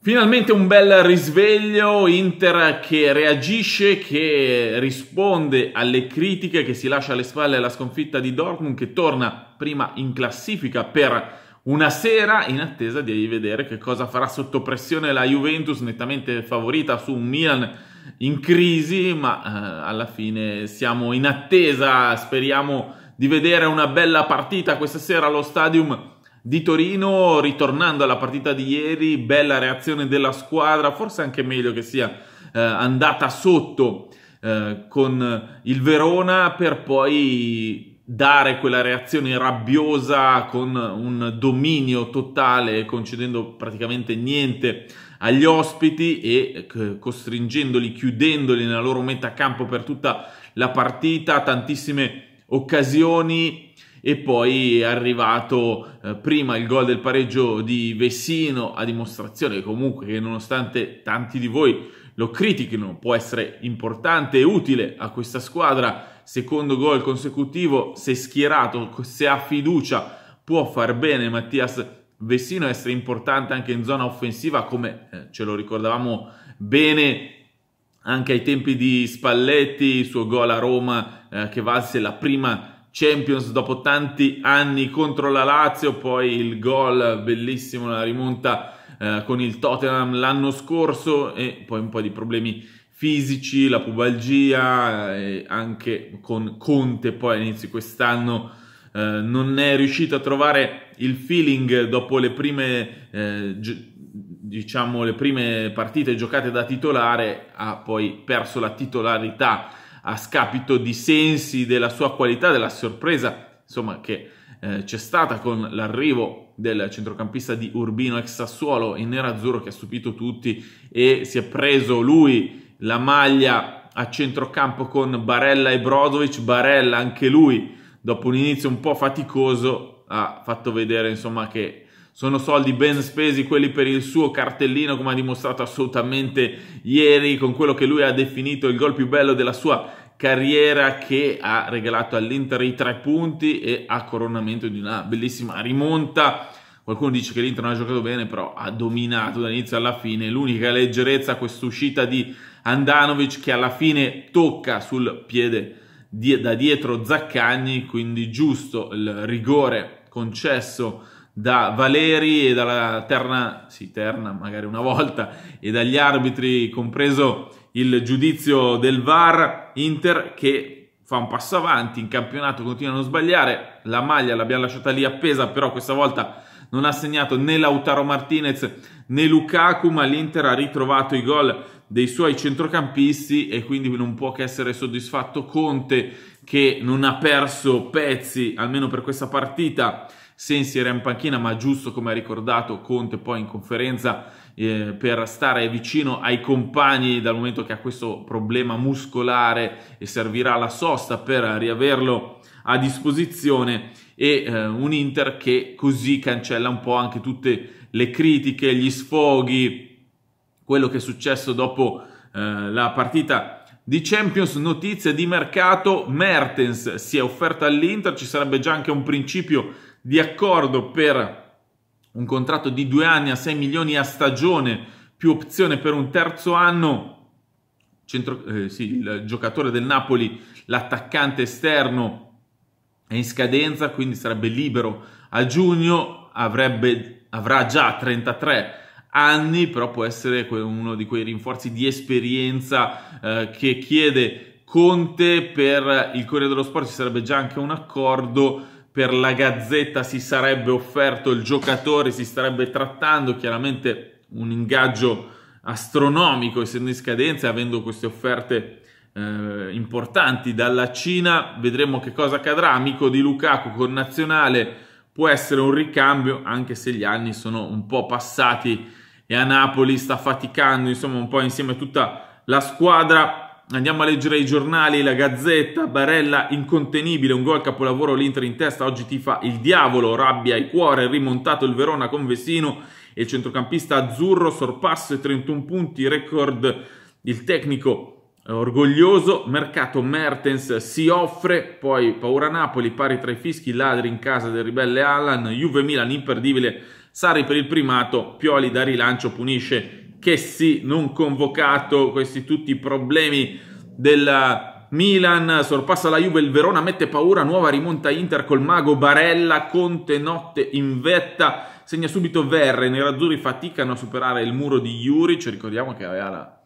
Finalmente un bel risveglio, Inter che reagisce, che risponde alle critiche, che si lascia alle spalle la sconfitta di Dortmund, che torna prima in classifica per una sera in attesa di vedere che cosa farà sotto pressione la Juventus, nettamente favorita su un Milan in crisi, ma eh, alla fine siamo in attesa, speriamo di vedere una bella partita questa sera allo Stadium di Torino, ritornando alla partita di ieri, bella reazione della squadra, forse anche meglio che sia eh, andata sotto eh, con il Verona per poi dare quella reazione rabbiosa con un dominio totale, concedendo praticamente niente agli ospiti e eh, costringendoli, chiudendoli nella loro metà campo per tutta la partita, tantissime occasioni e poi è arrivato eh, prima il gol del pareggio di Vessino a dimostrazione comunque che nonostante tanti di voi lo critichino può essere importante e utile a questa squadra secondo gol consecutivo se schierato se ha fiducia può far bene Mattias Vessino essere importante anche in zona offensiva come eh, ce lo ricordavamo bene anche ai tempi di Spalletti il suo gol a Roma eh, che valse la prima Champions dopo tanti anni contro la Lazio, poi il gol bellissimo, la rimonta eh, con il Tottenham l'anno scorso e poi un po' di problemi fisici, la pubalgia, eh, e anche con Conte poi all'inizio quest'anno eh, non è riuscito a trovare il feeling dopo le prime, eh, diciamo, le prime partite giocate da titolare, ha poi perso la titolarità a scapito di sensi, della sua qualità, della sorpresa, insomma, che eh, c'è stata con l'arrivo del centrocampista di Urbino ex Sassuolo in nero azzurro che ha stupito tutti e si è preso lui la maglia a centrocampo con Barella e Brozovic, Barella anche lui dopo un inizio un po' faticoso ha fatto vedere insomma che sono soldi ben spesi quelli per il suo cartellino come ha dimostrato assolutamente ieri con quello che lui ha definito il gol più bello della sua carriera che ha regalato all'Inter i tre punti e a coronamento di una bellissima rimonta. Qualcuno dice che l'Inter non ha giocato bene, però ha dominato dall'inizio alla fine. L'unica leggerezza questa uscita di Andanovic che alla fine tocca sul piede di, da dietro Zaccagni, quindi giusto il rigore concesso da Valeri e dalla terna, sì terna magari una volta, e dagli arbitri, compreso il giudizio del VAR Inter che fa un passo avanti, in campionato continua a non sbagliare, la maglia l'abbiamo lasciata lì appesa, però questa volta non ha segnato né Lautaro Martinez né Lukaku, ma l'Inter ha ritrovato i gol dei suoi centrocampisti e quindi non può che essere soddisfatto Conte che non ha perso pezzi, almeno per questa partita. Sensi era in panchina, ma giusto come ha ricordato Conte poi in conferenza eh, per stare vicino ai compagni dal momento che ha questo problema muscolare e servirà la sosta per riaverlo a disposizione e eh, un Inter che così cancella un po' anche tutte le critiche, gli sfoghi, quello che è successo dopo eh, la partita di Champions notizie di mercato, Mertens si è offerta all'Inter, ci sarebbe già anche un principio di accordo per un contratto di due anni a 6 milioni a stagione più opzione per un terzo anno. Centro, eh, sì, il giocatore del Napoli, l'attaccante esterno, è in scadenza, quindi sarebbe libero a giugno, avrebbe, avrà già 33 anni, però può essere uno di quei rinforzi di esperienza eh, che chiede Conte per il Corriere dello Sport, ci sarebbe già anche un accordo per la Gazzetta si sarebbe offerto il giocatore, si starebbe trattando chiaramente un ingaggio astronomico essendo in scadenza e avendo queste offerte eh, importanti dalla Cina, vedremo che cosa accadrà, amico di Lukaku con Nazionale può essere un ricambio anche se gli anni sono un po' passati e a Napoli sta faticando insomma un po' insieme a tutta la squadra andiamo a leggere i giornali la Gazzetta Barella incontenibile un gol capolavoro l'Inter in testa oggi ti fa il diavolo rabbia e cuore rimontato il Verona con Vesino e il centrocampista azzurro sorpasso e 31 punti record il tecnico eh, orgoglioso, mercato Mertens si offre, poi paura Napoli, pari tra i fischi, ladri in casa del ribelle Allan, Juve Milan imperdibile, Sari per il primato, Pioli da rilancio punisce Chessi non convocato, questi tutti i problemi del Milan, sorpassa la Juve, il Verona mette paura, nuova rimonta Inter col mago Barella, Conte notte in vetta, segna subito Verre, i nerazzurri faticano a superare il muro di Juric, ricordiamo che aveva la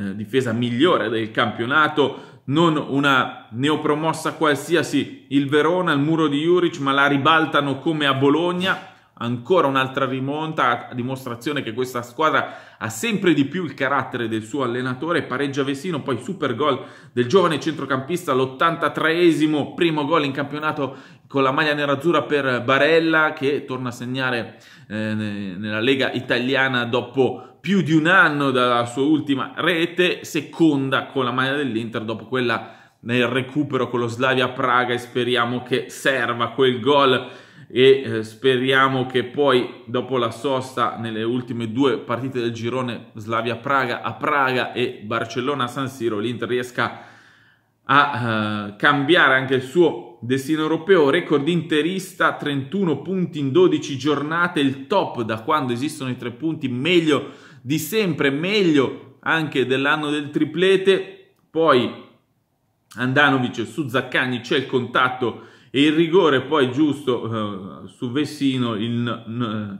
eh, difesa migliore del campionato, non una neopromossa qualsiasi il Verona, il muro di Juric, ma la ribaltano come a Bologna. Ancora un'altra rimonta, a dimostrazione che questa squadra ha sempre di più il carattere del suo allenatore. Pareggia Vesino, poi super gol del giovane centrocampista, l'83esimo, primo gol in campionato con la maglia nerazzurra per Barella che torna a segnare eh, nella Lega italiana dopo più di un anno dalla sua ultima rete, seconda con la maglia dell'Inter dopo quella nel recupero con lo Slavia Praga e speriamo che serva quel gol e eh, speriamo che poi dopo la sosta nelle ultime due partite del girone Slavia Praga a Praga e Barcellona a San Siro l'Inter riesca a eh, cambiare anche il suo destino europeo, record interista, 31 punti in 12 giornate, il top da quando esistono i tre punti, meglio di sempre, meglio anche dell'anno del triplete. Poi Andanovic su Zaccagni c'è il contatto e il rigore, poi giusto eh, su Vessino il,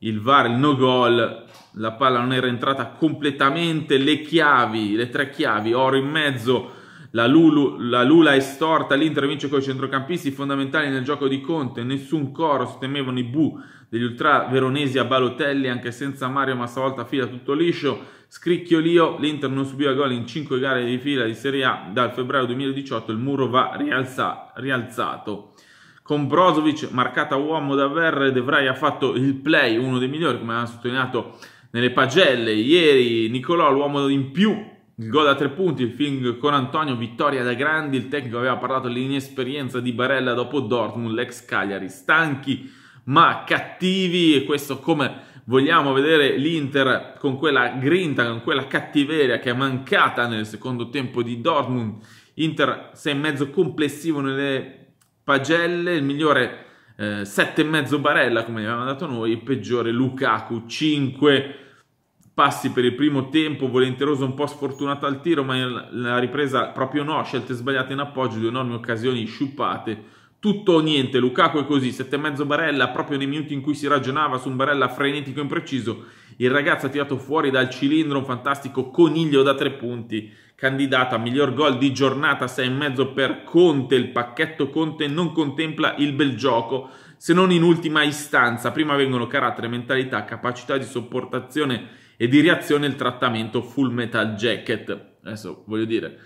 il VAR, il no gol, la palla non era entrata completamente, le chiavi, le tre chiavi, oro in mezzo la, Lulu, la Lula è storta, l'Inter vince con i centrocampisti fondamentali nel gioco di Conte, nessun coro, si temevano i bu degli ultra veronesi a Balotelli, anche senza Mario, ma stavolta fila tutto liscio. Scricchiolio, l'Inter non subiva gol in 5 gare di fila di Serie A, dal febbraio 2018 il muro va rialza, rialzato. Con Brozovic, marcata uomo da Verre, De Vrij ha fatto il play, uno dei migliori, come ha sottolineato nelle pagelle. Ieri Nicolò, l'uomo in più il gol da tre punti, il film con Antonio, vittoria da grandi, il tecnico aveva parlato dell'inesperienza di Barella dopo Dortmund, l'ex Cagliari, stanchi ma cattivi e questo come vogliamo vedere l'Inter con quella grinta, con quella cattiveria che è mancata nel secondo tempo di Dortmund, Inter 6,5 complessivo nelle pagelle, il migliore eh, 7,5 Barella come gli avevamo dato noi, il peggiore Lukaku 5 passi per il primo tempo, volenteroso un po' sfortunato al tiro, ma la ripresa proprio no, scelte sbagliate in appoggio, due enormi occasioni sciupate. tutto o niente, Lukaku è così, sette e mezzo Barella, proprio nei minuti in cui si ragionava su un Barella frenetico e impreciso, il ragazzo ha tirato fuori dal cilindro un fantastico coniglio da tre punti, candidata a miglior gol di giornata, sei e mezzo per Conte, il pacchetto Conte non contempla il bel gioco, se non in ultima istanza, prima vengono carattere, mentalità, capacità di sopportazione e di reazione il trattamento Full Metal Jacket. Adesso voglio dire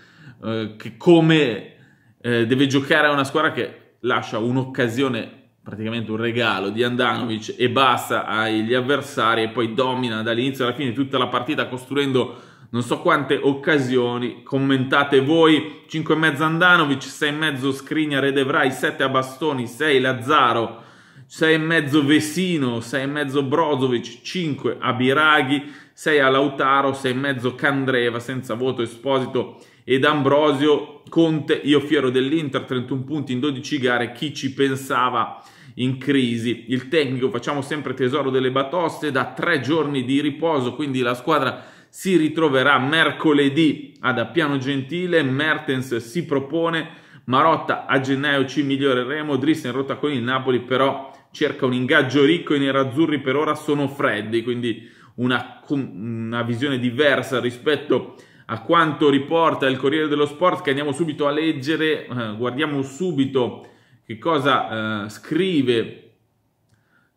eh, che come eh, deve giocare a una squadra che lascia un'occasione, praticamente un regalo di Andanovic e basta agli avversari e poi domina dall'inizio alla fine tutta la partita costruendo non so quante occasioni, commentate voi, 5,5 Andanovic, 6,5 Skriniar Redevrai, 7 a Bastoni, 6 Lazzaro, 6,5 Vesino, 6,5 Brozovic, 5 a Biraghi, 6 a Lautaro, 6,5 Candreva, senza voto Esposito ed Ambrosio, Conte, io fiero dell'Inter, 31 punti in 12 gare, chi ci pensava in crisi. Il tecnico, facciamo sempre tesoro delle batoste, da tre giorni di riposo, quindi la squadra si ritroverà mercoledì ad Appiano Gentile, Mertens si propone, Marotta a gennaio ci miglioreremo, Driss in rotta con il Napoli però cerca un ingaggio ricco, i nerazzurri per ora sono freddi, quindi una, una visione diversa rispetto a quanto riporta il Corriere dello Sport che andiamo subito a leggere, eh, guardiamo subito che cosa eh, scrive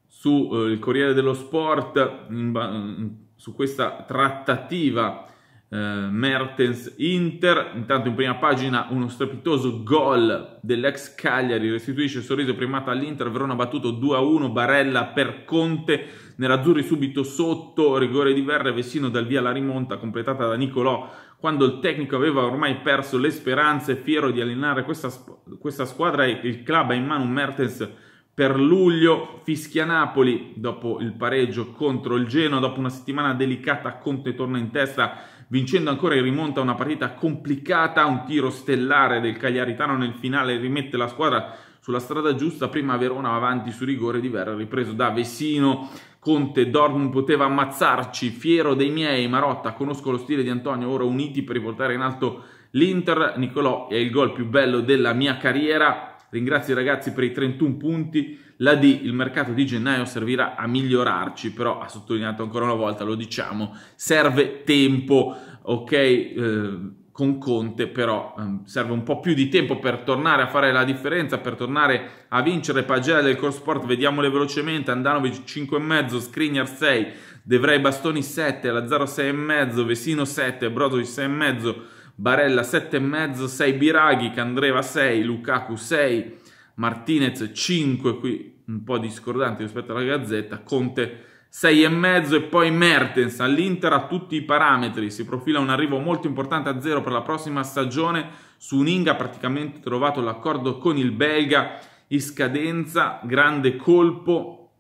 sul eh, Corriere dello Sport in, in, su questa trattativa eh, Mertens Inter. Intanto in prima pagina uno strepitoso gol dell'ex Cagliari restituisce il sorriso primato all'Inter. Verona battuto 2-1, Barella per Conte. Nerazzurri subito sotto, rigore di Verre, Vessino dal via la rimonta completata da Nicolò quando il tecnico aveva ormai perso le speranze, fiero di allenare questa, questa squadra e il club ha in mano un Mertens per luglio, fischia Napoli dopo il pareggio contro il Genoa, dopo una settimana delicata Conte torna in testa vincendo ancora in rimonta una partita complicata, un tiro stellare del Cagliaritano nel finale rimette la squadra sulla strada giusta, prima Verona avanti su rigore di Verra, ripreso da Vessino, Conte, Dorn poteva ammazzarci, fiero dei miei, Marotta, conosco lo stile di Antonio, ora uniti per riportare in alto l'Inter, Nicolò è il gol più bello della mia carriera, Ringrazio i ragazzi per i 31 punti. La D, il mercato di gennaio servirà a migliorarci, però ha sottolineato ancora una volta, lo diciamo, serve tempo, ok? Eh, con Conte però eh, serve un po' più di tempo per tornare a fare la differenza, per tornare a vincere Pagella del Core Sport. vediamole velocemente, Andanovic 5,5, Skriniar 6, Devrei Bastoni 7, Lazzaro 6,5, Vesino 7, Brozovic 6,5, Barella 7,5, 6 Biraghi, Candreva 6, Lukaku 6, Martinez 5, qui un po' discordante rispetto alla Gazzetta, Conte 6,5 e poi Mertens all'Inter a tutti i parametri, si profila un arrivo molto importante a zero per la prossima stagione, su Uninga praticamente trovato l'accordo con il belga in scadenza, grande colpo,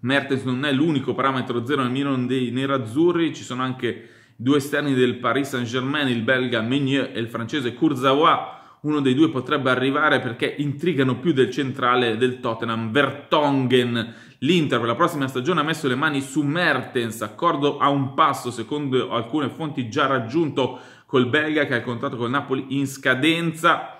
Mertens non è l'unico parametro zero nel Milan dei nerazzurri, ci sono anche due esterni del Paris Saint-Germain, il belga Meunier e il francese Kurzawa. Uno dei due potrebbe arrivare perché intrigano più del centrale del Tottenham, Vertongen. L'Inter per la prossima stagione ha messo le mani su Mertens, accordo a un passo, secondo alcune fonti già raggiunto col belga che ha il contratto col Napoli in scadenza.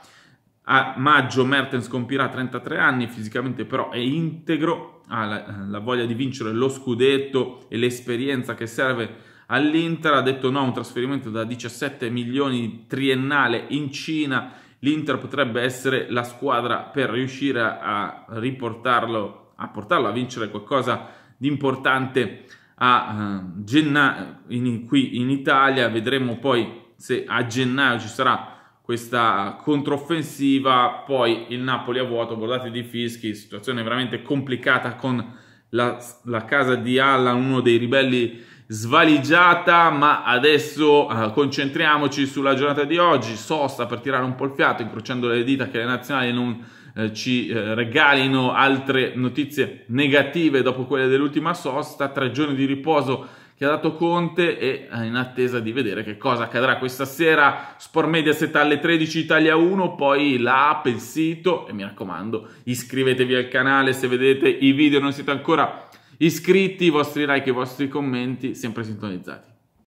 A maggio Mertens compirà 33 anni, fisicamente però è integro, ha la, la voglia di vincere lo scudetto e l'esperienza che serve all'Inter, ha detto no a un trasferimento da 17 milioni triennale in Cina, l'Inter potrebbe essere la squadra per riuscire a riportarlo, a portarlo a vincere qualcosa di importante a eh, gennaio in, qui in Italia, vedremo poi se a gennaio ci sarà questa controffensiva, poi il Napoli a vuoto, guardate di fischi, situazione veramente complicata con la, la casa di Allan, uno dei ribelli svaligiata, ma adesso eh, concentriamoci sulla giornata di oggi. Sosta per tirare un po' il fiato, incrociando le dita che le nazionali non eh, ci eh, regalino altre notizie negative dopo quelle dell'ultima sosta, tre giorni di riposo che ha dato Conte e eh, in attesa di vedere che cosa accadrà questa sera. Sport Mediaset alle 13 Italia 1, poi l'app, il sito e mi raccomando iscrivetevi al canale se vedete i video non siete ancora iscritti, i vostri like i vostri commenti sempre sintonizzati.